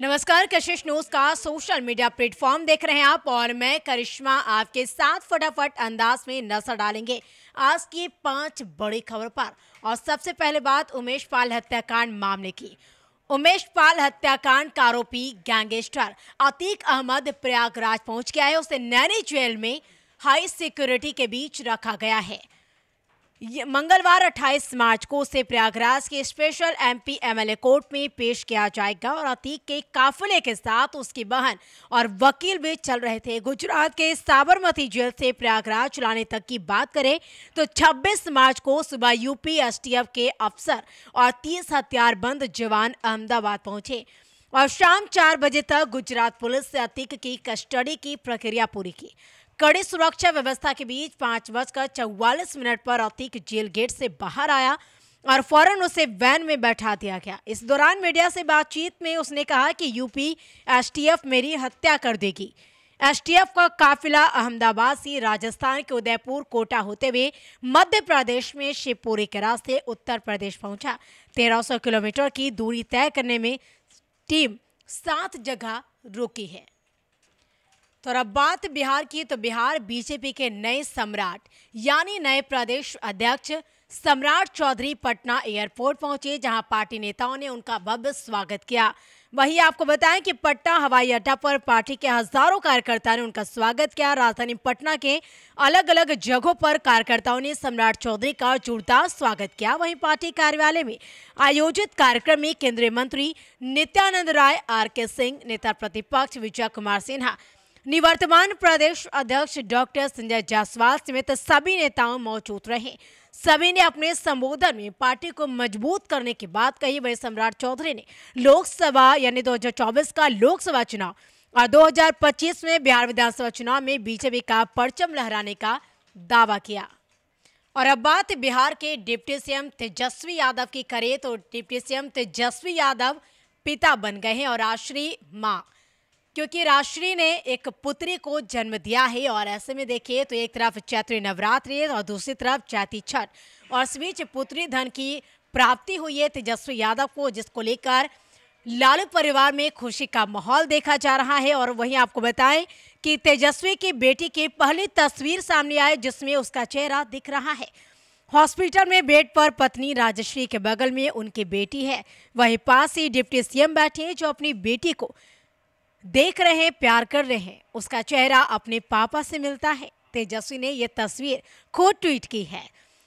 नमस्कार कशिश न्यूज का सोशल मीडिया प्लेटफॉर्म देख रहे हैं आप और मैं करिश्मा आपके साथ फटाफट अंदाज में नजर डालेंगे आज की पांच बड़ी खबर पर और सबसे पहले बात उमेश पाल हत्याकांड मामले की उमेश पाल हत्याकांड का आरोपी गैंगस्टर अतीक अहमद प्रयागराज पहुंच गया है उसे नैनी जेल में हाई सिक्योरिटी के बीच रखा गया है मंगलवार 28 मार्च को उसे प्रयागराज के स्पेशल एमपी एमएलए कोर्ट में पेश किया जाएगा और अतीक के काफिले के साथ उसकी बहन और वकील भी चल रहे थे गुजरात के साबरमती जेल से प्रयागराज चलाने तक की बात करें तो 26 मार्च को सुबह यूपी एसटीएफ के अफसर और 30 हथियारबंद जवान अहमदाबाद पहुंचे और शाम चार बजे तक गुजरात पुलिस ने अतीक की कस्टडी की प्रक्रिया पूरी की कड़ी सुरक्षा व्यवस्था के बीच पांच बजकर चौवालीस मिनट पर अतीक जेल गेट से बाहर आया और फौरन उसे वैन में बैठा दिया गया इस दौरान मीडिया से बातचीत में उसने कहा कि यूपी एसटीएफ मेरी हत्या कर देगी एसटीएफ का काफिला अहमदाबाद से राजस्थान के उदयपुर कोटा होते हुए मध्य प्रदेश में शिवपुरी के रास्ते उत्तर प्रदेश पहुंचा 1300 किलोमीटर की दूरी तय करने में टीम सात जगह रुकी है तो अब बात बिहार की तो बिहार बीजेपी के नए सम्राट यानी नए प्रदेश अध्यक्ष सम्राट चौधरी पटना एयरपोर्ट पहुंचे जहां पार्टी नेताओं ने उनका भव्य स्वागत किया वहीं आपको बताएं कि पटना हवाई अड्डा पर पार्टी के हजारों कार्यकर्ताओं ने उनका स्वागत किया राजधानी पटना के अलग अलग जगहों पर कार्यकर्ताओं ने सम्राट चौधरी का जोरदार स्वागत किया वहीं पार्टी कार्यालय में आयोजित कार्यक्रम में केंद्रीय मंत्री नित्यानंद राय आर के सिंह नेता प्रतिपक्ष विजय कुमार सिन्हा निवर्तमान प्रदेश अध्यक्ष डॉक्टर संजय जायसवाल समेत सभी नेताओं मौजूद रहे सभी ने अपने संबोधन में पार्टी को मजबूत करने की बात कही वही सम्राट चौधरी ने लोकसभा यानी 2024 का लोकसभा चुनाव और 2025 में बिहार विधानसभा चुनाव में बीजेपी का परचम लहराने का दावा किया और अब बात बिहार के डिप्टी सीएम तेजस्वी यादव की करें तो डिप्टी सीएम तेजस्वी यादव पिता बन गए हैं और आश्री माँ क्योंकि राश्री ने एक पुत्री को जन्म दिया है और ऐसे में देखिए तो एक तरफ चैत्री नवरात्रि और दूसरी तरफ चैती छठ और इस बीच पुत्री धन की प्राप्ति हुई है तेजस्वी यादव को जिसको लेकर लालू परिवार में खुशी का माहौल देखा जा रहा है और वहीं आपको बताएं कि तेजस्वी की बेटी की पहली तस्वीर सामने आए जिसमें उसका चेहरा दिख रहा है हॉस्पिटल में बेड पर पत्नी राजश्री के बगल में उनकी बेटी है वहीं पास ही डिप्टी सीएम बैठे हैं जो अपनी बेटी को देख रहे हैं प्यार कर रहे हैं उसका चेहरा अपने पापा से मिलता है तेजस्वी ने यह तस्वीर खुद ट्वीट की है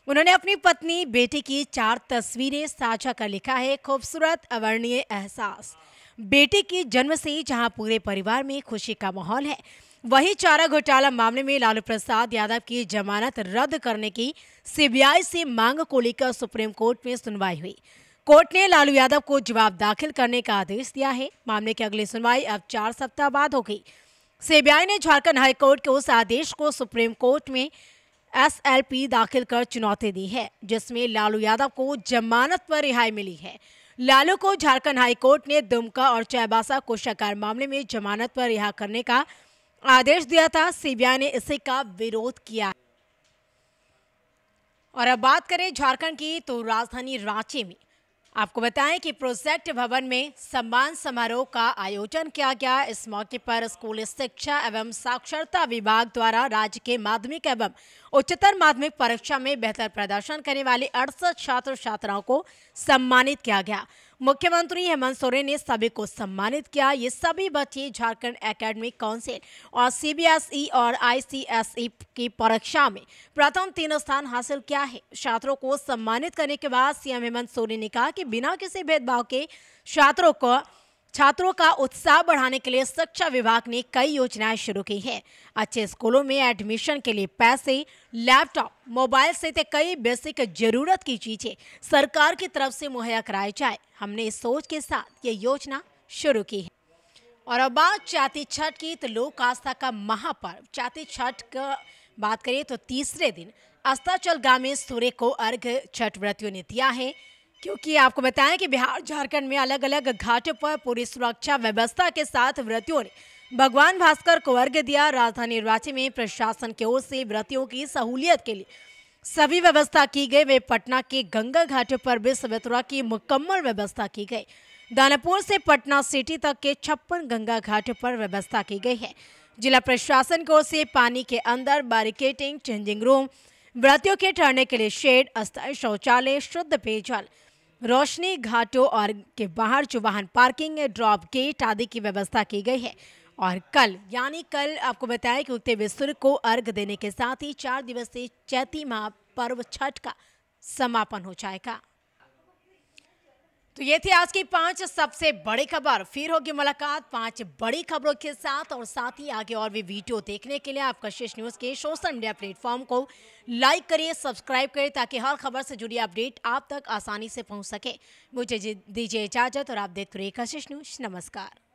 उन्होंने अपनी पत्नी बेटे की चार तस्वीरें साझा कर लिखा है खूबसूरत अवर्णीय एहसास बेटे की जन्म से ही जहां पूरे परिवार में खुशी का माहौल है वही चारा घोटाला मामले में लालू प्रसाद यादव की जमानत रद्द करने की सीबीआई से मांग को लेकर सुप्रीम कोर्ट में सुनवाई हुई कोर्ट ने लालू यादव को जवाब दाखिल करने का आदेश दिया है मामले की अगली सुनवाई अब चार सप्ताह बाद होगी सीबीआई ने झारखंड हाईकोर्ट के उस आदेश को सुप्रीम कोर्ट में एसएलपी दाखिल कर चुनौती दी है जिसमें लालू यादव को जमानत पर रिहाई मिली है लालू को झारखंड हाईकोर्ट ने दुमका और चैबासा कोषाकार मामले में जमानत पर रिहा करने का आदेश दिया था सीबीआई ने इसी का विरोध किया और अब बात करें झारखंड की तो राजधानी रांची में आपको बताएं कि प्रोजेक्ट भवन में सम्मान समारोह का आयोजन किया गया इस मौके पर स्कूल शिक्षा एवं साक्षरता विभाग द्वारा राज्य के माध्यमिक एवं उच्चतर माध्यमिक परीक्षा में बेहतर प्रदर्शन करने वाले अड़सठ छात्र छात्राओं को सम्मानित किया गया मुख्यमंत्री हेमंत सोरेन ने सभी को सम्मानित किया ये सभी बच्चे झारखंड एकेडमिक काउंसिल और सीबीएसई e और आईसीएसई e की परीक्षा में प्रथम तीन स्थान हासिल किया है छात्रों को सम्मानित करने के बाद सीएम हेमंत सोरेन ने कहा कि बिना किसी भेदभाव के छात्रों को छात्रों का उत्साह बढ़ाने के लिए शिक्षा विभाग ने कई योजनाएं शुरू की है अच्छे स्कूलों में एडमिशन के लिए पैसे लैपटॉप मोबाइल सहित कई बेसिक जरूरत की चीजें सरकार की तरफ से मुहैया कराई जाए हमने इस सोच के साथ ये योजना शुरू की है और अब बात चाती छठ की तो लोक आस्था का महापर्व चाती छठ का बात करें तो तीसरे दिन अस्ताचल गांव में सूर्य को अर्घ छठ व्रतियों ने दिया है क्योंकि आपको बताएं कि बिहार झारखंड में अलग अलग घाटों पर पूरी सुरक्षा व्यवस्था के साथ व्रतियों ने भगवान भास्कर को अर्घ्य दिया राजधानी रांची में प्रशासन की ओर से व्रतियों की सहूलियत के लिए सभी व्यवस्था की गई वे पटना के गंगा घाटों पर भी वितरा की मुकम्मल व्यवस्था की गई दानापुर से पटना सिटी तक के छप्पन गंगा घाटों पर व्यवस्था की गई है जिला प्रशासन की ओर से पानी के अंदर बैरिकेटिंग चेंजिंग रूम व्रतियों के ठहरने के लिए शेड अस्थायी शौचालय शुद्ध पेयजल रोशनी घाटों और के बाहर जो वाहन पार्किंग ड्रॉप गेट आदि की व्यवस्था की गई है और कल यानी कल आपको बताया कि उगते हुए सूर्य को अर्घ देने के साथ ही चार दिवसीय चैती माह पर्व छठ का समापन हो जाएगा तो ये थी आज की पांच सबसे बड़ी खबर फिर होगी मुलाकात पांच बड़ी खबरों के साथ और साथ ही आगे और भी वीडियो देखने के लिए आप कशिश न्यूज के सोशल मीडिया प्लेटफॉर्म को लाइक करिए सब्सक्राइब करिए ताकि हर खबर से जुड़ी अपडेट आप तक आसानी से पहुंच सके मुझे दीजिए इजाजत और आप देखते रहिए कशिश न्यूज नमस्कार